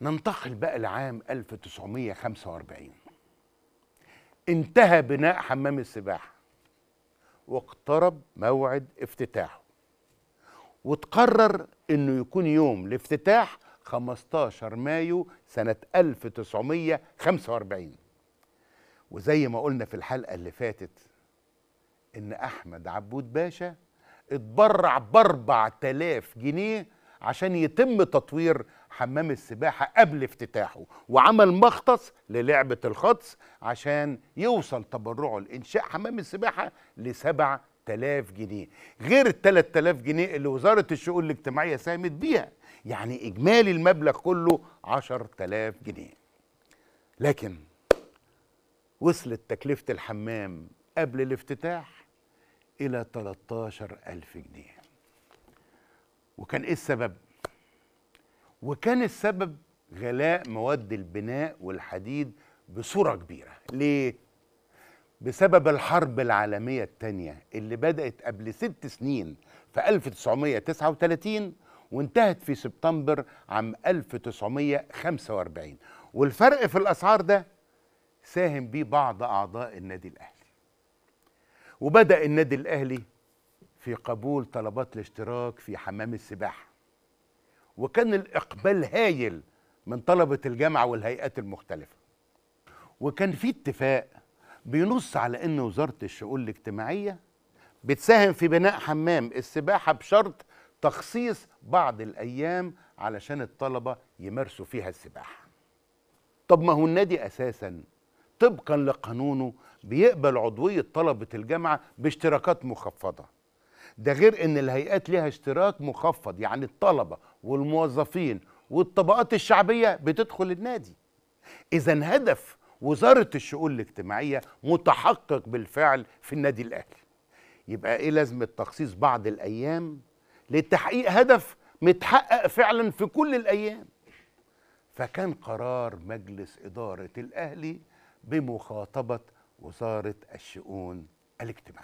ننتقل بقى لعام 1945 انتهى بناء حمام السباحة واقترب موعد افتتاحه وتقرر انه يكون يوم الافتتاح 15 مايو سنة 1945 وزي ما قلنا في الحلقة اللي فاتت ان احمد عبود باشا اتبرع باربع تلاف جنيه عشان يتم تطوير حمام السباحة قبل افتتاحه وعمل مختص للعبة الخطس عشان يوصل تبرعه لإنشاء حمام السباحة لسبع تلاف جنيه غير التلات تلاف جنيه اللي وزارة الشؤون الاجتماعية ساهمت بيها يعني إجمالي المبلغ كله عشر تلاف جنيه لكن وصلت تكلفة الحمام قبل الافتتاح إلى 13 ألف جنيه وكان إيه السبب؟ وكان السبب غلاء مواد البناء والحديد بصورة كبيرة ليه؟ بسبب الحرب العالمية الثانية اللي بدأت قبل ست سنين في 1939 وانتهت في سبتمبر عام 1945 والفرق في الأسعار ده ساهم بيه بعض أعضاء النادي الأهلي وبدأ النادي الأهلي في قبول طلبات الاشتراك في حمام السباحة وكان الإقبال هايل من طلبة الجامعة والهيئات المختلفة وكان في اتفاق بينص على أن وزارة الشؤون الاجتماعية بتساهم في بناء حمام السباحة بشرط تخصيص بعض الأيام علشان الطلبة يمارسوا فيها السباحة طب ما هو النادي أساساً طبقا لقانونه بيقبل عضوية طلبة الجامعة باشتراكات مخفضة ده غير ان الهيئات ليها اشتراك مخفض يعني الطلبة والموظفين والطبقات الشعبيه بتدخل النادي اذا هدف وزاره الشؤون الاجتماعيه متحقق بالفعل في النادي الاهلي يبقى ايه لازمه تخصيص بعض الايام لتحقيق هدف متحقق فعلا في كل الايام فكان قرار مجلس اداره الاهلي بمخاطبه وزاره الشؤون الاجتماعيه